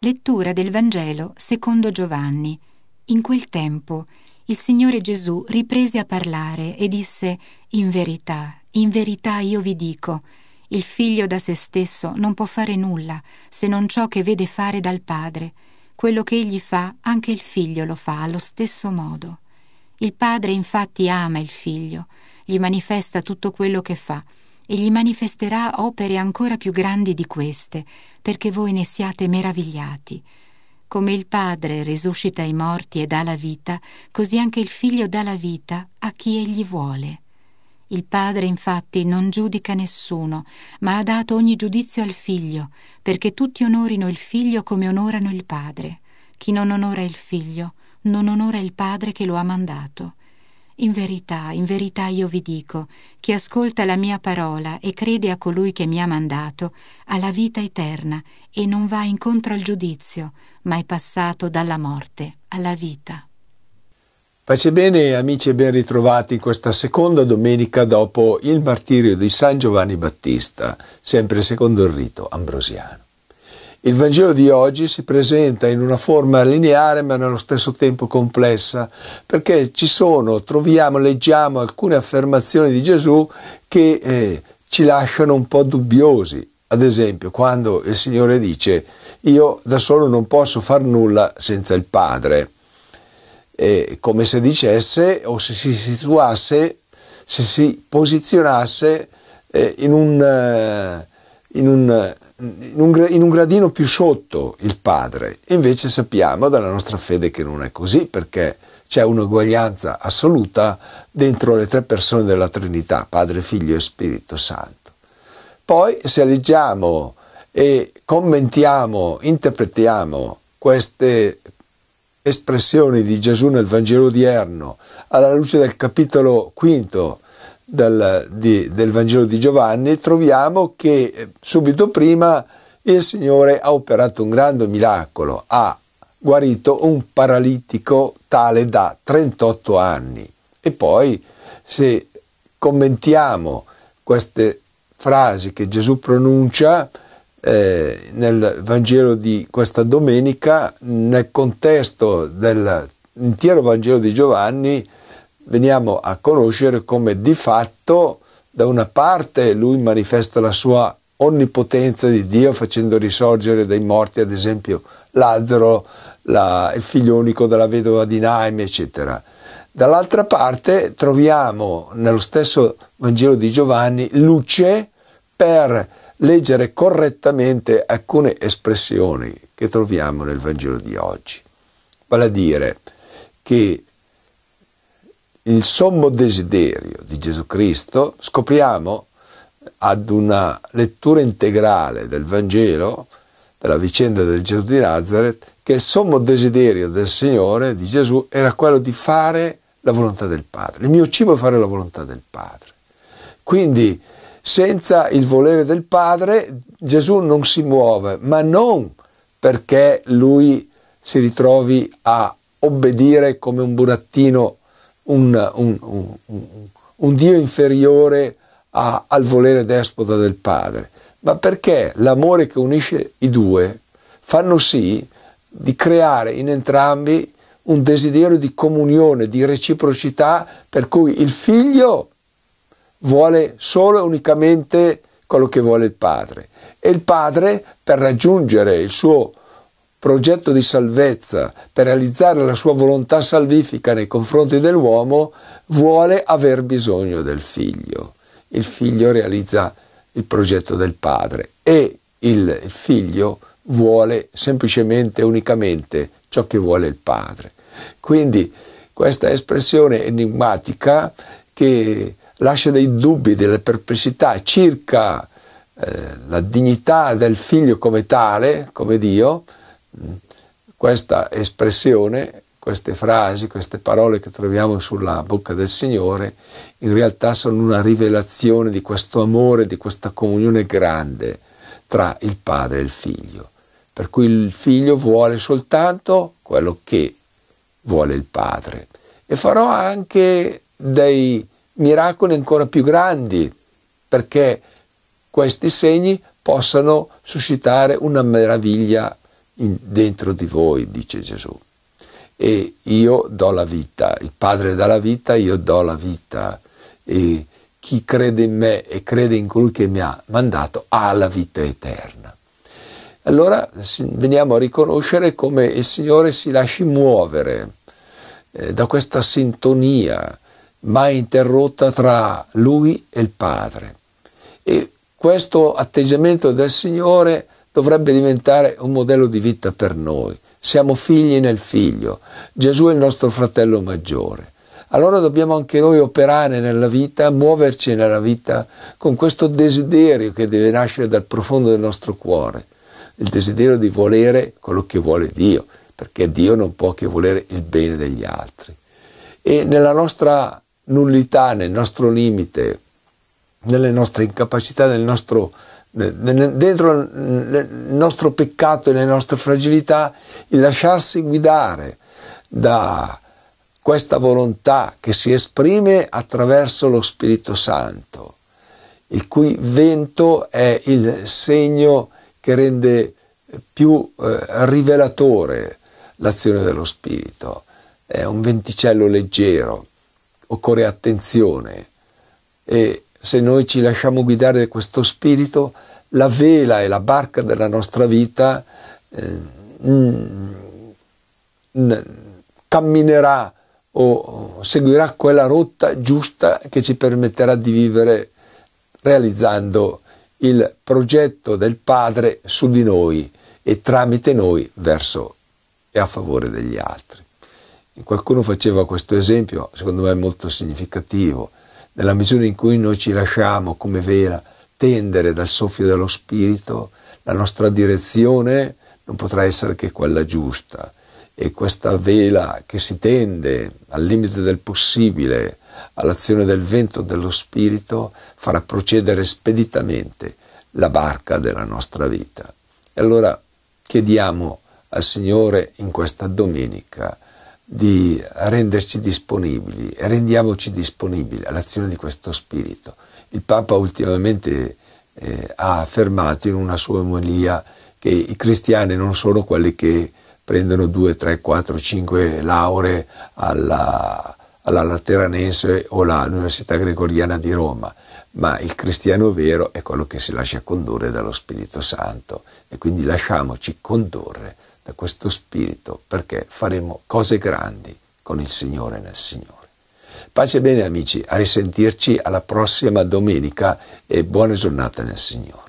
Lettura del Vangelo secondo Giovanni. In quel tempo il Signore Gesù riprese a parlare e disse, In verità, in verità io vi dico, il figlio da se stesso non può fare nulla se non ciò che vede fare dal Padre. Quello che egli fa, anche il figlio lo fa allo stesso modo. Il Padre infatti ama il figlio, gli manifesta tutto quello che fa e gli manifesterà opere ancora più grandi di queste, perché voi ne siate meravigliati. Come il Padre risuscita i morti e dà la vita, così anche il Figlio dà la vita a chi egli vuole. Il Padre infatti non giudica nessuno, ma ha dato ogni giudizio al Figlio, perché tutti onorino il Figlio come onorano il Padre. Chi non onora il Figlio, non onora il Padre che lo ha mandato. In verità, in verità io vi dico, chi ascolta la mia parola e crede a colui che mi ha mandato, ha la vita eterna e non va incontro al giudizio, ma è passato dalla morte alla vita. Pace bene amici e ben ritrovati in questa seconda domenica dopo il martirio di San Giovanni Battista, sempre secondo il rito ambrosiano. Il Vangelo di oggi si presenta in una forma lineare ma nello stesso tempo complessa, perché ci sono, troviamo, leggiamo alcune affermazioni di Gesù che eh, ci lasciano un po' dubbiosi. Ad esempio, quando il Signore dice io da solo non posso far nulla senza il Padre, eh, come se dicesse o se si situasse, se si posizionasse eh, in un... Eh, in un in un, in un gradino più sotto il Padre. Invece sappiamo dalla nostra fede che non è così perché c'è un'uguaglianza assoluta dentro le tre persone della Trinità, Padre, Figlio e Spirito Santo. Poi se leggiamo e commentiamo, interpretiamo queste espressioni di Gesù nel Vangelo odierno alla luce del capitolo quinto del, di, del Vangelo di Giovanni, troviamo che eh, subito prima il Signore ha operato un grande miracolo, ha guarito un paralitico tale da 38 anni. E poi se commentiamo queste frasi che Gesù pronuncia eh, nel Vangelo di questa domenica, nel contesto dell'intero Vangelo di Giovanni, veniamo a conoscere come di fatto da una parte lui manifesta la sua onnipotenza di Dio facendo risorgere dai morti ad esempio Lazzaro, la, il figlio unico della vedova di Naime eccetera. Dall'altra parte troviamo nello stesso Vangelo di Giovanni luce per leggere correttamente alcune espressioni che troviamo nel Vangelo di oggi. Vale a dire che il sommo desiderio di Gesù Cristo, scopriamo ad una lettura integrale del Vangelo, della vicenda del Gesù di Nazareth, che il sommo desiderio del Signore, di Gesù, era quello di fare la volontà del Padre. Il mio cibo è fare la volontà del Padre. Quindi, senza il volere del Padre, Gesù non si muove, ma non perché lui si ritrovi a obbedire come un burattino un, un, un, un Dio inferiore a, al volere despota del Padre, ma perché l'amore che unisce i due fanno sì di creare in entrambi un desiderio di comunione, di reciprocità, per cui il figlio vuole solo e unicamente quello che vuole il padre e il padre per raggiungere il suo progetto di salvezza per realizzare la sua volontà salvifica nei confronti dell'uomo, vuole aver bisogno del figlio. Il figlio realizza il progetto del padre e il figlio vuole semplicemente, unicamente ciò che vuole il padre. Quindi questa espressione enigmatica che lascia dei dubbi, delle perplessità circa eh, la dignità del figlio come tale, come Dio, questa espressione, queste frasi, queste parole che troviamo sulla bocca del Signore, in realtà sono una rivelazione di questo amore, di questa comunione grande tra il padre e il figlio. Per cui il figlio vuole soltanto quello che vuole il padre. E farò anche dei miracoli ancora più grandi, perché questi segni possano suscitare una meraviglia dentro di voi, dice Gesù. E io do la vita, il Padre dà la vita, io do la vita. E chi crede in me e crede in colui che mi ha mandato ha la vita eterna. Allora veniamo a riconoscere come il Signore si lasci muovere eh, da questa sintonia mai interrotta tra Lui e il Padre. E questo atteggiamento del Signore dovrebbe diventare un modello di vita per noi. Siamo figli nel figlio, Gesù è il nostro fratello maggiore. Allora dobbiamo anche noi operare nella vita, muoverci nella vita con questo desiderio che deve nascere dal profondo del nostro cuore, il desiderio di volere quello che vuole Dio, perché Dio non può che volere il bene degli altri. E nella nostra nullità, nel nostro limite, nelle nostre incapacità, nel nostro dentro il nostro peccato e le nostre fragilità, il lasciarsi guidare da questa volontà che si esprime attraverso lo Spirito Santo, il cui vento è il segno che rende più eh, rivelatore l'azione dello Spirito. È un venticello leggero, occorre attenzione. E, se noi ci lasciamo guidare da questo spirito, la vela e la barca della nostra vita eh, n- mm, n- camminerà o seguirà quella rotta giusta che ci permetterà di vivere realizzando il progetto del Padre su di noi e tramite noi verso e a favore degli altri. Qualcuno faceva questo esempio, secondo me molto significativo nella misura in cui noi ci lasciamo come vela tendere dal soffio dello Spirito, la nostra direzione non potrà essere che quella giusta. E questa vela che si tende al limite del possibile all'azione del vento dello Spirito farà procedere speditamente la barca della nostra vita. E allora chiediamo al Signore in questa domenica di renderci disponibili, rendiamoci disponibili all'azione di questo spirito. Il Papa ultimamente eh, ha affermato in una sua omelia che i cristiani non sono quelli che prendono 2, 3, 4, 5 lauree alla, alla Lateranense o all'Università Gregoriana di Roma, ma il cristiano vero è quello che si lascia condurre dallo Spirito Santo e quindi lasciamoci condurre da questo Spirito perché faremo cose grandi con il Signore nel Signore. Pace e bene amici, a risentirci alla prossima domenica e buona giornata nel Signore.